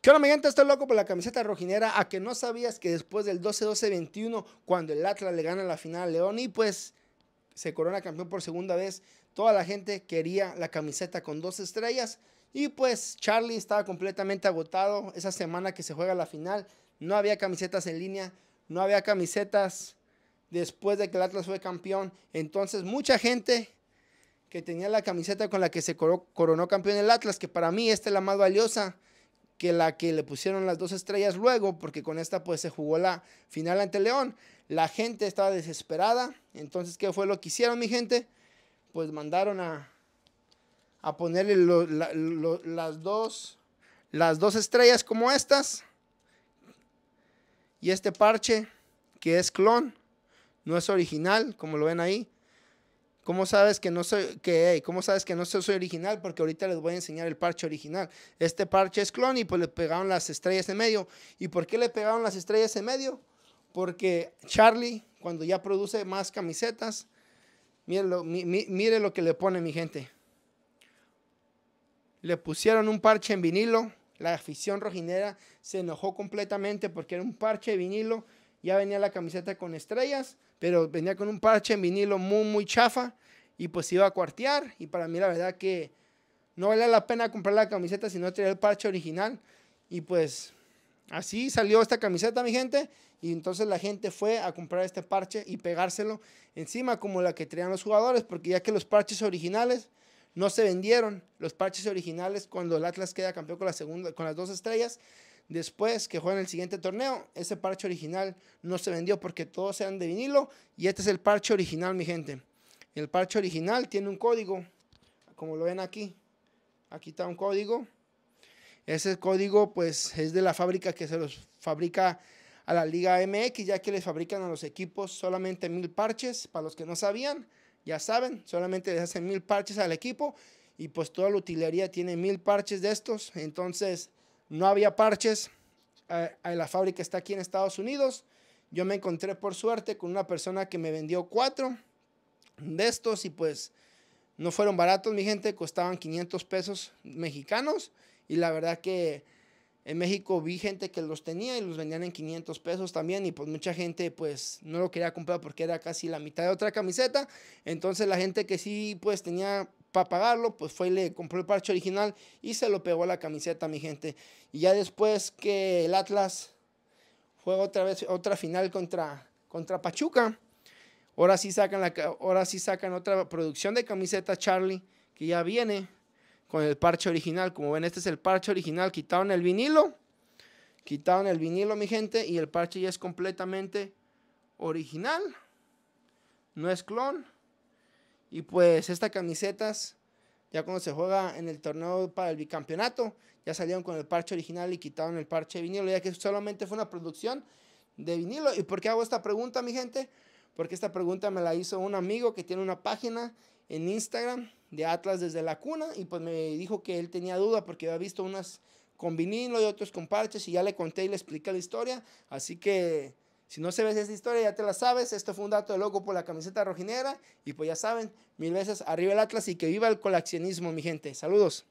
que ahora mi gente? loco por la camiseta rojinera. A que no sabías que después del 12-12-21, cuando el Atlas le gana la final a León y pues se corona campeón por segunda vez, toda la gente quería la camiseta con dos estrellas. Y pues Charlie estaba completamente agotado. Esa semana que se juega la final, no había camisetas en línea, no había camisetas después de que el Atlas fue campeón. Entonces, mucha gente que tenía la camiseta con la que se coronó campeón el Atlas, que para mí esta es la más valiosa que la que le pusieron las dos estrellas luego, porque con esta pues se jugó la final ante León. La gente estaba desesperada, entonces ¿qué fue lo que hicieron mi gente? Pues mandaron a, ponerle las, dos, las dos estrellas como estas. Y este parche que es clon, no es original, como lo ven ahí, ¿Cómo sabes que no soy, que, ¿cómo sabes que no soy original? Porque ahorita les voy a enseñar el parche original. Este parche es clon y pues le pegaron las estrellas en medio. ¿Y por qué le pegaron las estrellas en medio? Porque Charlie, cuando ya produce más camisetas, mire lo, mire lo que le pone mi gente. Le pusieron un parche en vinilo. La afición rojinera se enojó completamente porque era un parche de vinilo ya venía la camiseta con estrellas, pero venía con un parche en vinilo muy, muy chafa y pues iba a cuartear y para mí la verdad que no valía la pena comprar la camiseta si no tenía el parche original y pues así salió esta camiseta mi gente y entonces la gente fue a comprar este parche y pegárselo encima como la que tenían los jugadores porque ya que los parches originales no se vendieron, los parches originales cuando el Atlas queda campeón con, la segunda, con las dos estrellas Después que juegan el siguiente torneo, ese parche original no se vendió porque todos eran de vinilo y este es el parche original, mi gente. El parche original tiene un código, como lo ven aquí. Aquí está un código. Ese código pues es de la fábrica que se los fabrica a la Liga MX, ya que les fabrican a los equipos solamente mil parches. Para los que no sabían, ya saben, solamente les hacen mil parches al equipo y pues toda la utilería tiene mil parches de estos. Entonces no había parches. Eh, eh, la fábrica está aquí en Estados Unidos. Yo me encontré por suerte con una persona que me vendió cuatro de estos y pues no fueron baratos, mi gente, costaban 500 pesos mexicanos y la verdad que en México vi gente que los tenía y los vendían en 500 pesos también y pues mucha gente pues no lo quería comprar porque era casi la mitad de otra camiseta. Entonces la gente que sí pues tenía para pagarlo, pues fue y le compró el parche original y se lo pegó a la camiseta, mi gente. Y ya después que el Atlas juega otra vez, otra final contra, contra Pachuca, ahora sí, sacan la, ahora sí sacan otra producción de camiseta Charlie, que ya viene con el parche original. Como ven, este es el parche original, quitaron el vinilo, quitaron el vinilo, mi gente, y el parche ya es completamente original, no es clon. Y pues estas camisetas, ya cuando se juega en el torneo para el bicampeonato, ya salieron con el parche original y quitaron el parche de vinilo, ya que solamente fue una producción de vinilo. ¿Y por qué hago esta pregunta, mi gente? Porque esta pregunta me la hizo un amigo que tiene una página en Instagram de Atlas desde la cuna y pues me dijo que él tenía duda porque había visto unas con vinilo y otros con parches y ya le conté y le expliqué la historia. Así que si no se ves esta historia, ya te la sabes. Esto fue un dato de loco por la camiseta rojinera. Y pues ya saben, mil veces arriba el Atlas y que viva el coleccionismo, mi gente. Saludos.